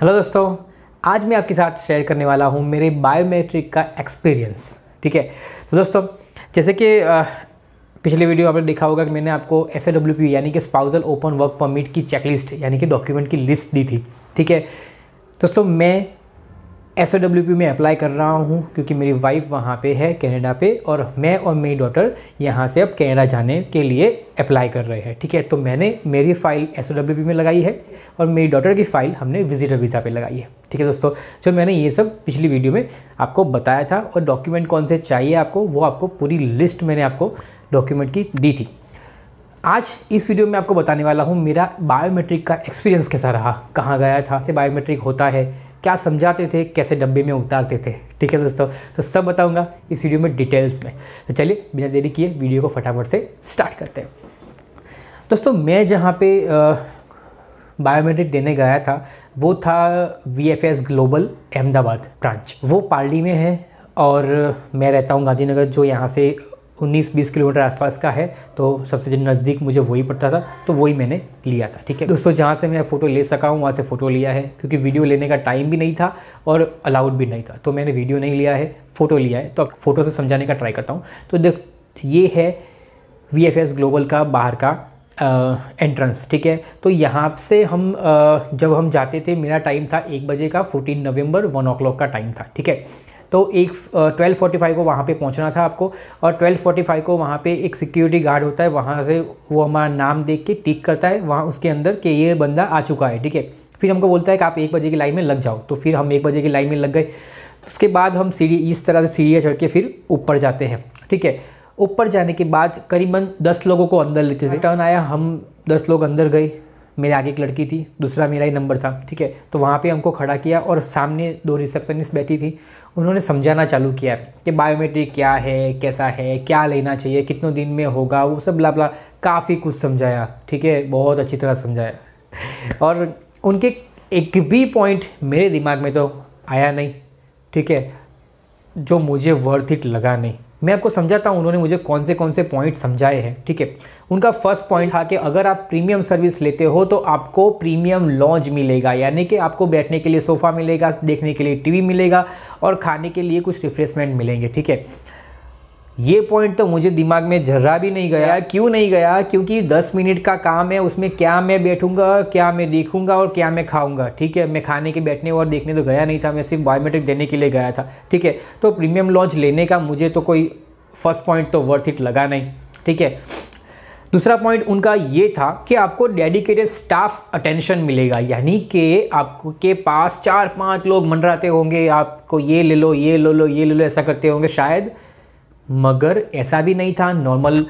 hello दोस्तों आज मैं आपके साथ शेयर करने वाला हूँ मेरे बायोमेट्रिक का एक्सपीरियंस ठीक है तो दोस्तों जैसे कि पिछले वीडियो आपने देखा होगा कि मैंने आपको एस यानी कि स्पाउजल ओपन वर्क परमिट की चेकलिस्ट यानी कि डॉक्यूमेंट की लिस्ट दी थी ठीक है दोस्तों मैं एस में अप्लाई कर रहा हूँ क्योंकि मेरी वाइफ वहाँ पे है कनाडा पे और मैं और मेरी डॉटर यहाँ से अब कनाडा जाने के लिए अप्लाई कर रहे हैं ठीक है तो मैंने मेरी फ़ाइल एस में लगाई है और मेरी डॉटर की फ़ाइल हमने विजिटर वीज़ा पे लगाई है ठीक है दोस्तों जो मैंने ये सब पिछली वीडियो में आपको बताया था और डॉक्यूमेंट कौन से चाहिए आपको वो आपको पूरी लिस्ट मैंने आपको डॉक्यूमेंट की दी थी आज इस वीडियो में आपको बताने वाला हूँ मेरा बायोमेट्रिक का एक्सपीरियंस कैसा रहा कहाँ गया था से बायोमेट्रिक होता है क्या समझाते थे कैसे डब्बे में उतारते थे ठीक है दोस्तों तो सब बताऊंगा इस वीडियो में डिटेल्स में तो चलिए बिना देरी किए वीडियो को फटाफट से स्टार्ट करते हैं दोस्तों मैं जहाँ पे बायोमेट्रिक देने गया था वो था V F S global Ahmedabad branch वो पार्ली में है और मैं रहता हूँ गांधीनगर जो यहाँ से उन्नीस बीस किलोमीटर आसपास का है तो सबसे नज़दीक मुझे वही पड़ता था तो वही मैंने लिया था ठीक है दोस्तों जहाँ से मैं फ़ोटो ले सका हूँ वहाँ से फ़ोटो लिया है क्योंकि वीडियो लेने का टाइम भी नहीं था और अलाउड भी नहीं था तो मैंने वीडियो नहीं लिया है फ़ोटो लिया है तो अब फ़ोटो से समझाने का ट्राई करता हूँ तो देख ये है वी ग्लोबल का बाहर का एंट्रेंस ठीक है तो यहाँ से हम जब हम जाते थे मेरा टाइम था एक बजे का फोर्टीन नवम्बर वन ओ का टाइम था ठीक है तो एक ट्वेल्व फोर्टी फाइव को वहाँ पे पहुँचना था आपको और ट्वेल्व फोर्टी फाइव को वहाँ पे एक सिक्योरिटी गार्ड होता है वहाँ से वो हमारा नाम देख के टिक करता है वहाँ उसके अंदर कि ये बंदा आ चुका है ठीक है फिर हमको बोलता है कि आप एक बजे की लाइन में लग जाओ तो फिर हम एक बजे की लाइन में लग गए उसके बाद हम सीढ़ी इस तरह से सीढ़ियाँ चढ़ के फिर ऊपर जाते हैं ठीक है ऊपर जाने के बाद करीबन दस लोगों को अंदर लेते थे टर्न आया हम दस लोग अंदर गए मेरे आगे एक लड़की थी दूसरा मेरा ही नंबर था ठीक है तो वहाँ पे हमको खड़ा किया और सामने दो रिसेप्शनिस्ट बैठी थी उन्होंने समझाना चालू किया कि बायोमेट्रिक क्या है कैसा है क्या लेना चाहिए कितनों दिन में होगा वो सब ला बला काफ़ी कुछ समझाया ठीक है बहुत अच्छी तरह समझाया और उनके एक भी पॉइंट मेरे दिमाग में तो आया नहीं ठीक है जो मुझे वर्थ इट लगा नहीं मैं आपको समझाता हूँ उन्होंने मुझे कौन से कौन से पॉइंट समझाए हैं ठीक है उनका फर्स्ट पॉइंट था कि अगर आप प्रीमियम सर्विस लेते हो तो आपको प्रीमियम लॉन्च मिलेगा यानी कि आपको बैठने के लिए सोफ़ा मिलेगा देखने के लिए टीवी मिलेगा और खाने के लिए कुछ रिफ्रेशमेंट मिलेंगे ठीक है ये पॉइंट तो मुझे दिमाग में जर्रा भी नहीं गया क्यों नहीं गया क्योंकि 10 मिनट का काम है उसमें क्या मैं बैठूंगा क्या मैं देखूंगा और क्या मैं खाऊंगा ठीक है मैं खाने के बैठने और देखने तो गया नहीं था मैं सिर्फ बायोमेट्रिक देने के लिए गया था ठीक है तो प्रीमियम लॉन्च लेने का मुझे तो कोई फर्स्ट पॉइंट तो वर्थ इट लगा नहीं ठीक है दूसरा पॉइंट उनका ये था कि आपको डेडिकेटेड स्टाफ अटेंशन मिलेगा यानी कि आपके पास चार पांच लोग मंडराते होंगे आपको ये ले लो ये ले लो ये ले लो ऐसा करते होंगे शायद मगर ऐसा भी नहीं था नॉर्मल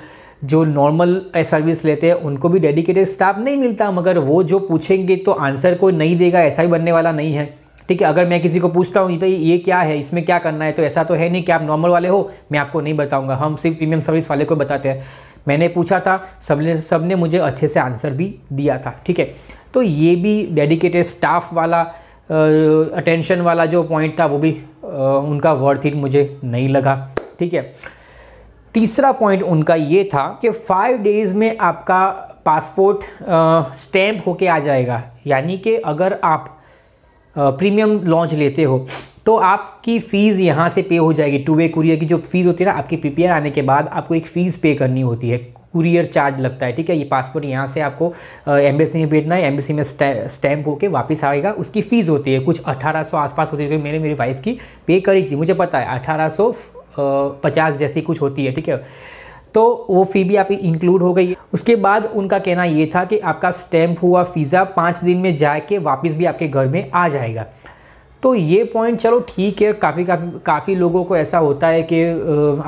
जो नॉर्मल सर्विस लेते हैं उनको भी डेडिकेटेड स्टाफ नहीं मिलता मगर वो जो पूछेंगे तो आंसर कोई नहीं देगा ऐसा भी बनने वाला नहीं है ठीक है अगर मैं किसी को पूछता हूँ भाई ये क्या है इसमें क्या करना है तो ऐसा तो है नहीं कि आप नॉर्मल वाले हो मैं आपको नहीं बताऊँगा हम सिर्फ प्रीमियम सर्विस वाले को बताते हैं मैंने पूछा था सब ने सब ने मुझे अच्छे से आंसर भी दिया था ठीक है तो ये भी डेडिकेटेड स्टाफ वाला अटेंशन वाला जो पॉइंट था वो भी आ, उनका वर्थ ही मुझे नहीं लगा ठीक है तीसरा पॉइंट उनका ये था कि फाइव डेज़ में आपका पासपोर्ट स्टैम्प होके आ जाएगा यानी कि अगर आप प्रीमियम लॉन्च लेते हो तो आपकी फ़ीस यहाँ से पे हो जाएगी टू वे कुरियर की जो फ़ीस होती है ना आपकी पी आने के बाद आपको एक फ़ीस पे करनी होती है कुरियर चार्ज लगता है ठीक है ये पासपोर्ट यहाँ से आपको एम्बेसी में भेजना है एम्बेसी में स्टैम्प होके वापस आएगा उसकी फ़ीस होती है कुछ 1800 आसपास होती है क्योंकि मैंने मेरी वाइफ़ की पे करी थी मुझे पता है अठारह सौ जैसी कुछ होती है ठीक है तो वो फ़ी भी आपकी इंक्लूड हो गई उसके बाद उनका कहना ये था कि आपका स्टैम्प हुआ फीज़ा पाँच दिन में जाके वापस भी आपके घर में आ जाएगा तो ये पॉइंट चलो ठीक है काफ़ी काफ़ी काफ़ी लोगों को ऐसा होता है कि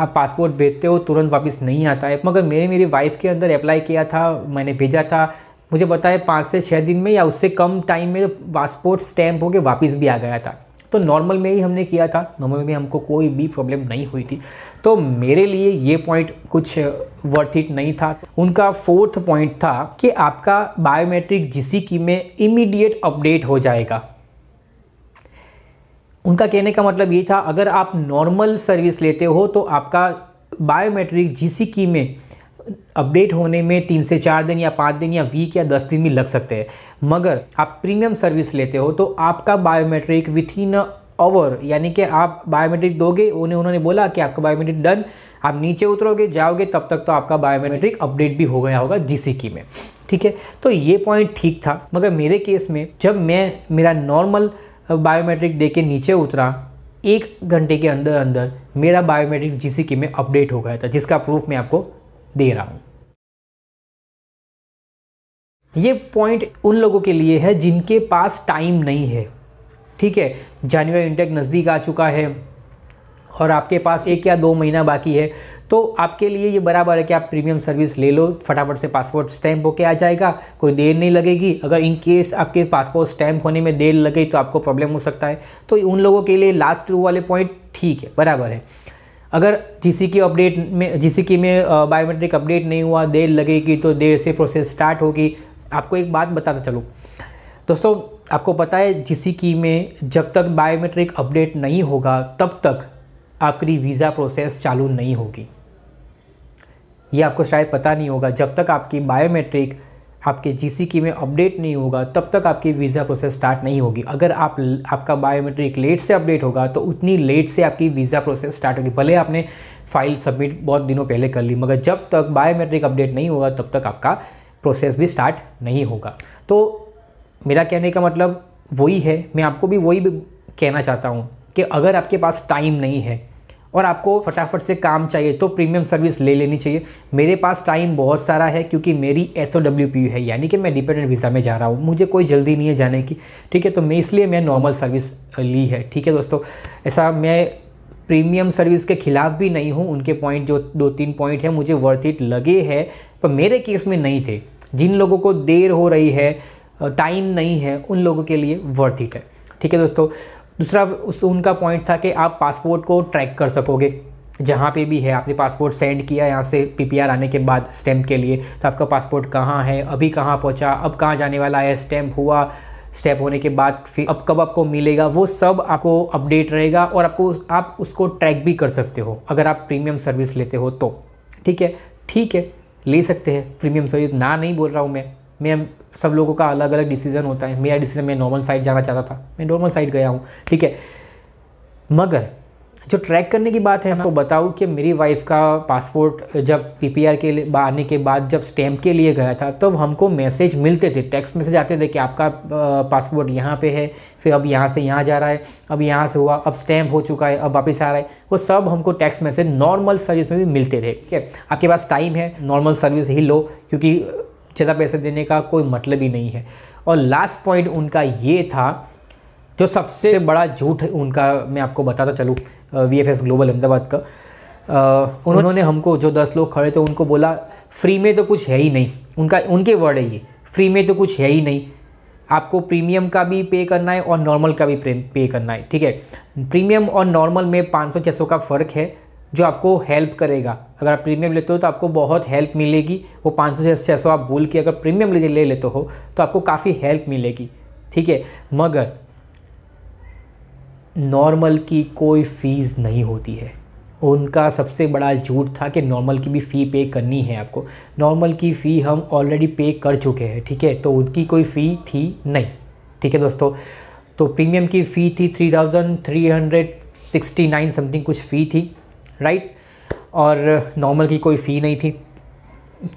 आप पासपोर्ट भेजते हो तुरंत वापस नहीं आता है मगर मैंने मेरी वाइफ़ के अंदर अप्लाई किया था मैंने भेजा था मुझे बताया पाँच से छः दिन में या उससे कम टाइम में पासपोर्ट स्टैम्प होकर वापस भी आ गया था तो नॉर्मल में ही हमने किया था नॉर्मल में हमको कोई भी प्रॉब्लम नहीं हुई थी तो मेरे लिए ये पॉइंट कुछ वर्थ इट नहीं था उनका फोर्थ पॉइंट था कि आपका बायोमेट्रिक जीसी की में इमीडिएट अपडेट हो जाएगा उनका कहने का मतलब ये था अगर आप नॉर्मल सर्विस लेते हो तो आपका बायोमेट्रिक जीसी की में अपडेट होने में तीन से चार दिन या पाँच दिन या वीक या दस दिन भी लग सकते हैं मगर आप प्रीमियम सर्विस लेते हो तो आपका बायोमेट्रिक विथ इन ओवर यानी कि आप बायोमेट्रिक दोगे उन्हें उन्होंने बोला कि आपका बायोमेट्रिक डन आप नीचे उतरोगे जाओगे तब तक तो आपका बायोमेट्रिक अपडेट भी हो गया होगा जी की में ठीक है तो ये पॉइंट ठीक था मगर मेरे केस में जब मैं मेरा नॉर्मल बायोमेट्रिक दे के नीचे उतरा एक घंटे के अंदर अंदर मेरा बायोमेट्रिक जीसीकी में अपडेट हो गया था जिसका प्रूफ मैं आपको दे रहा हूँ ये पॉइंट उन लोगों के लिए है जिनके पास टाइम नहीं है ठीक है जानवर इंटेक नज़दीक आ चुका है और आपके पास एक या दो महीना बाकी है तो आपके लिए ये बराबर है कि आप प्रीमियम सर्विस ले लो फटाफट से पासपोर्ट स्टैम्प होके आ जाएगा कोई देर नहीं लगेगी अगर इन केस आपके पासपोर्ट स्टैम्प होने में देर लगे तो आपको प्रॉब्लम हो सकता है तो उन लोगों के लिए लास्ट टू वाले पॉइंट ठीक है बराबर है अगर जी की अपडेट में जी में बायोमेट्रिक अपडेट नहीं हुआ देर लगेगी तो देर से प्रोसेस स्टार्ट होगी आपको एक बात बताता चलो दोस्तों आपको पता है जी की में जब तक बायोमेट्रिक अपडेट नहीं होगा तब तक आपकी वीज़ा प्रोसेस चालू नहीं होगी ये आपको शायद पता नहीं होगा जब तक आपकी बायोमेट्रिक आपके जी की में अपडेट नहीं होगा तब तक आपकी वीज़ा प्रोसेस स्टार्ट नहीं होगी अगर आप आपका बायोमेट्रिक लेट से अपडेट होगा तो उतनी लेट से आपकी वीज़ा प्रोसेस स्टार्ट होगी भले आपने फाइल सबमिट बहुत दिनों पहले कर ली मगर जब तक बायोमेट्रिक अपडेट नहीं होगा तब तक आपका प्रोसेस भी स्टार्ट नहीं होगा तो मेरा कहने का मतलब वही है मैं आपको भी वही भी कहना चाहता हूँ कि अगर आपके पास टाइम नहीं है और आपको फटाफट से काम चाहिए तो प्रीमियम सर्विस ले लेनी चाहिए मेरे पास टाइम बहुत सारा है क्योंकि मेरी एस है यानी कि मैं डिपेंडेंट वीज़ा में जा रहा हूँ मुझे कोई जल्दी नहीं है जाने की ठीक है तो मैं इसलिए मैं नॉर्मल सर्विस ली है ठीक है दोस्तों ऐसा मैं प्रीमियम सर्विस के खिलाफ भी नहीं हूँ उनके पॉइंट जो दो तीन पॉइंट है मुझे वर्थ इट लगे है पर मेरे केस में नहीं थे जिन लोगों को देर हो रही है टाइम नहीं है उन लोगों के लिए वर्थ इट है ठीक है दोस्तों दूसरा उस उनका पॉइंट था कि आप पासपोर्ट को ट्रैक कर सकोगे जहाँ पे भी है आपने पासपोर्ट सेंड किया यहाँ से पीपीआर आने के बाद स्टैम्प के लिए तो आपका पासपोर्ट कहाँ है अभी कहाँ पहुँचा अब कहाँ जाने वाला है स्टैम्प हुआ स्टेप होने के बाद फिर अब कब आपको मिलेगा वो सब आपको अपडेट रहेगा और आपको आप उसको ट्रैक भी कर सकते हो अगर आप प्रीमियम सर्विस लेते हो तो ठीक है ठीक है ले सकते हैं प्रीमियम सर्विस ना नहीं बोल रहा हूँ मैं मैं सब लोगों का अलग अलग डिसीजन होता है मेरा डिसीजन मैं नॉर्मल साइड जाना चाहता था मैं नॉर्मल साइड गया हूँ ठीक है मगर जो ट्रैक करने की बात है आपको बताऊँ कि मेरी वाइफ का पासपोर्ट जब आर के लिए आने के बाद जब स्टैम्प के लिए गया था तब तो हमको मैसेज मिलते थे टेक्स्ट मैसेज आते थे कि आपका पासपोर्ट यहाँ पे है फिर अब यहाँ से यहाँ जा रहा है अब यहाँ से हुआ अब स्टैम्प हो चुका है अब वापस आ रहा है वो सब हमको टैक्स मैसेज नॉर्मल सर्विस में भी मिलते थे ठीक है आपके पास टाइम है नॉर्मल सर्विस ही लो क्योंकि ज़्यादा पैसे देने का कोई मतलब ही नहीं है और लास्ट पॉइंट उनका ये था जो सबसे बड़ा झूठ उनका मैं आपको बताता चलूँ वी ग्लोबल अहमदाबाद का उन्होंने हमको जो दस लोग खड़े थे उनको बोला फ्री में तो कुछ है ही नहीं उनका उनके वर्ड है ये फ्री में तो कुछ है ही नहीं आपको प्रीमियम का भी पे करना है और नॉर्मल का भी पे करना है ठीक है प्रीमियम और नॉर्मल में पाँच सौ छः सौ का फ़र्क है जो आपको हेल्प करेगा अगर आप प्रीमियम लेते हो तो आपको बहुत हेल्प मिलेगी वो पाँच सौ छः सौ आप बोल के अगर प्रीमियम ले लेते हो तो आपको काफ़ी हेल्प मिलेगी ठीक है मगर नॉर्मल की कोई फ़ीस नहीं होती है उनका सबसे बड़ा झूठ था कि नॉर्मल की भी फ़ी पे करनी है आपको नॉर्मल की फ़ी हम ऑलरेडी पे कर चुके हैं ठीक है तो उनकी कोई फ़ी थी नहीं ठीक है दोस्तों तो प्रीमियम की फ़ी थी three thousand three hundred sixty nine something कुछ फ़ी थी राइट और नॉर्मल की कोई फ़ी नहीं थी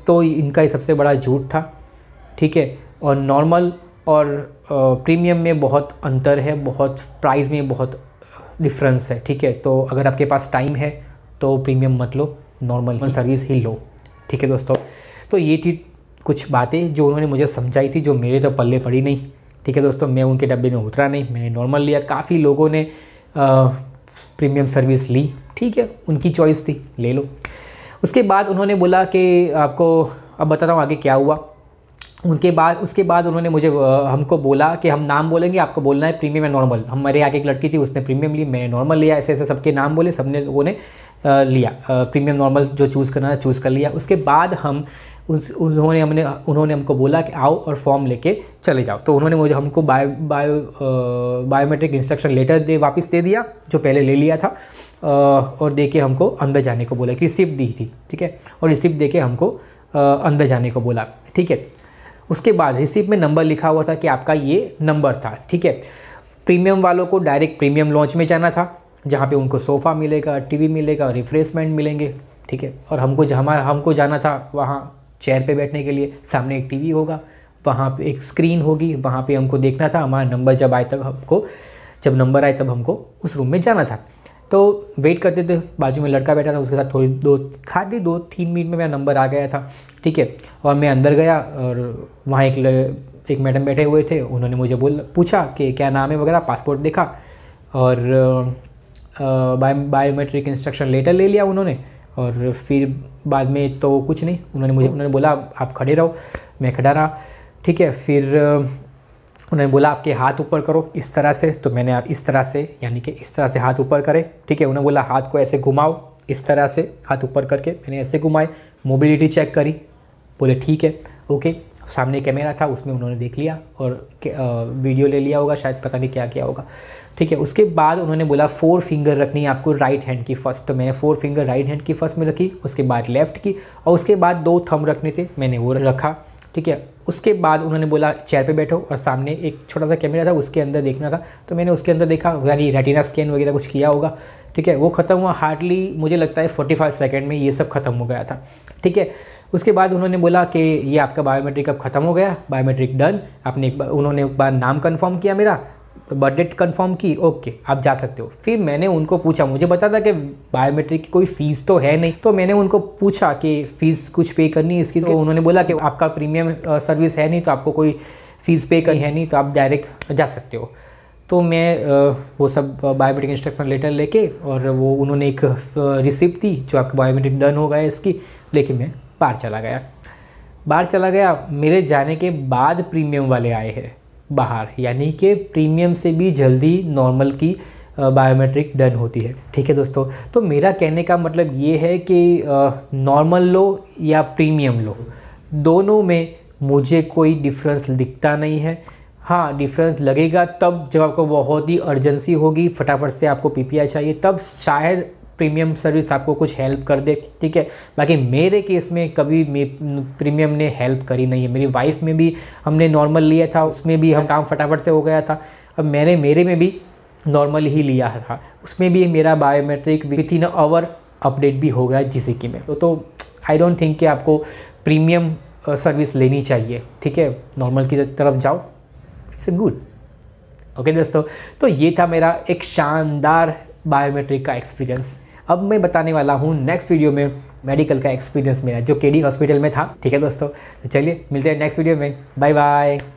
तो इनका ही सबसे बड़ा झूठ था ठीक है और नॉर्मल और प्रीमियम में बहुत अंतर है बहुत प्राइस में बहुत डिफरेंस है ठीक है तो अगर आपके पास टाइम है तो प्रीमियम मत लो नॉर्मल सर्विस ही लो ठीक है दोस्तों तो ये थी कुछ बातें जो उन्होंने मुझे समझाई थी जो मेरे तो पल्ले पड़ी नहीं ठीक है दोस्तों मैं उनके डब्बे में उतरा नहीं मैंने नॉर्मल लिया काफ़ी लोगों ने प्रीमियम सर्विस ली ठीक है उनकी चॉइस थी ले लो उसके बाद उन्होंने बोला कि आपको अब बता रहा हूँ आगे क्या हुआ उनके बाद उसके बाद उन्होंने मुझे हमको बोला कि हम नाम बोलेंगे आपको बोलना है प्रीमियम या नॉर्मल हमारे यहाँ की एक लड़की थी उसने प्रीमियम ली मैंने नॉर्मल लिया ऐसे ऐसे सबके नाम बोले सबने लोगों ने लिया प्रीमियम नॉर्मल जो चूज़ करना है चूज़ कर लिया उसके बाद हम उस उन्होंने हमने उन्होंने हमको बोला कि आओ और फॉर्म लेके चले जाओ तो उन्होंने मुझे हमको bio bio biometric instruction letter दे वापस दे दिया जो पहले ले लिया था और दे के हमको अंदर जाने को बोला कि रिसिप्ट दी थी ठीक है और रिसिप्ट दे के हमको अंदर जाने को बोला ठीक है उसके बाद रिसीप में नंबर लिखा हुआ था कि आपका ये नंबर था ठीक है प्रीमियम वालों को डायरेक्ट प्रीमियम लॉन्च में जाना था जहाँ पे उनको सोफ़ा मिलेगा टीवी मिलेगा रिफ्रेशमेंट मिलेंगे ठीक है और हमको हमारा हमको जाना था वहाँ चेयर पे बैठने के लिए सामने एक टीवी होगा वहाँ पे एक स्क्रीन होगी वहाँ पे हमको देखना था हमारा नंबर जब आए तब हमको जब नंबर आए तब हमको उस रूम में जाना था तो वेट करते थे बाजू में लड़का बैठा था उसके साथ थोड़ी दो खाली दो तीन मिनट में मेरा नंबर आ गया था ठीक है और मैं अंदर गया और वहाँ एक एक मैडम बैठे हुए थे उन्होंने मुझे बोल पूछा कि क्या नाम है वगैरह पासपोर्ट देखा और बायो बायोमेट्रिक इंस्ट्रक्शन लेटर ले लिया उन्होंने और फिर बाद में तो कुछ नहीं उन्होंने मुझे उन्होंने बोला आप खड़े रहो मैं खड़ा रहा ठीक है फिर उन्होंने बोला आपके हाथ ऊपर करो इस तरह से तो मैंने आप इस तरह से यानी कि इस तरह से हाथ ऊपर करें ठीक है उन्होंने बोला हाथ को ऐसे घुमाओ इस तरह से हाथ ऊपर करके मैंने ऐसे घुमाए मोबिलिटी चेक करी बोले ठीक है ओके सामने कैमरा था उसमें उन्होंने देख लिया और वीडियो ले लिया होगा शायद पता नहीं क्या किया होगा ठीक है उसके बाद उन्होंने बोला फोर फिंगर रखनी है आपको राइट हैंड की फर्स्ट तो मैंने फोर फिंगर राइट हैंड की फर्स्ट में रखी उसके बाद लेफ्ट की और उसके बाद दो थम रखने थे मैंने वो रखा ठीक है उसके बाद उन्होंने बोला चेयर पे बैठो और सामने एक छोटा सा कैमरा था उसके अंदर देखना था तो मैंने उसके अंदर देखा यानी रेटिना स्कैन वगैरह कुछ किया होगा ठीक है वो ख़त्म हुआ हार्डली मुझे लगता है फोर्टी फाइव सेकेंड में ये सब ख़त्म हो गया था ठीक है उसके बाद उन्होंने बोला कि ये आपका बायोमेट्रिक अब ख़त्म हो गया बायोमेट्रिक डन आपने एक बार उन्होंने एक बार नाम कन्फर्म किया मेरा बर्थडे तो कंफर्म की ओके आप जा सकते हो फिर मैंने उनको पूछा मुझे बता था कि बायोमेट्रिक की कोई फ़ीस तो है नहीं तो मैंने उनको पूछा कि फ़ीस कुछ पे करनी है इसकी तो उन्होंने बोला कि आपका प्रीमियम सर्विस है नहीं तो आपको कोई फ़ीस पे करनी है नहीं तो आप डायरेक्ट जा सकते हो तो मैं वो सब बायोमेट्रिक इंस्ट्रक्शन लेटर लेके और वो उन्होंने एक रिसिप्ट दी जो आपका बायोमेट्रिक डन हो गया इसकी लेकिन मैं बाहर चला गया बाहर चला गया मेरे जाने के बाद प्रीमियम वाले आए हैं बाहर यानी कि प्रीमियम से भी जल्दी नॉर्मल की बायोमेट्रिक डन होती है ठीक है दोस्तों तो मेरा कहने का मतलब ये है कि नॉर्मल लो या प्रीमियम लो दोनों में मुझे कोई डिफरेंस दिखता नहीं है हाँ डिफरेंस लगेगा तब जब आपको बहुत ही अर्जेंसी होगी फटाफट से आपको पीपीआई चाहिए तब शायद प्रीमियम सर्विस आपको कुछ हेल्प कर दे ठीक है बाकी मेरे केस में कभी प्रीमियम ने हेल्प करी नहीं है मेरी वाइफ में भी हमने नॉर्मल लिया था उसमें भी हम काम फटाफट से हो गया था अब मैंने मेरे में भी नॉर्मल ही लिया था उसमें भी मेरा biometric within hour update भी हो गया जी की में तो आई डोंट थिंक कि आपको प्रीमियम सर्विस लेनी चाहिए ठीक है नॉर्मल की तरफ जाओ इट्स गुड ओके दोस्तों तो ये था मेरा एक शानदार बायोमेट्रिक का एक्सपीरियंस अब मैं बताने वाला हूँ नेक्स्ट वीडियो में मेडिकल का एक्सपीरियंस मेरा जो के हॉस्पिटल में था ठीक है दोस्तों तो चलिए मिलते हैं नेक्स्ट वीडियो में बाय बाय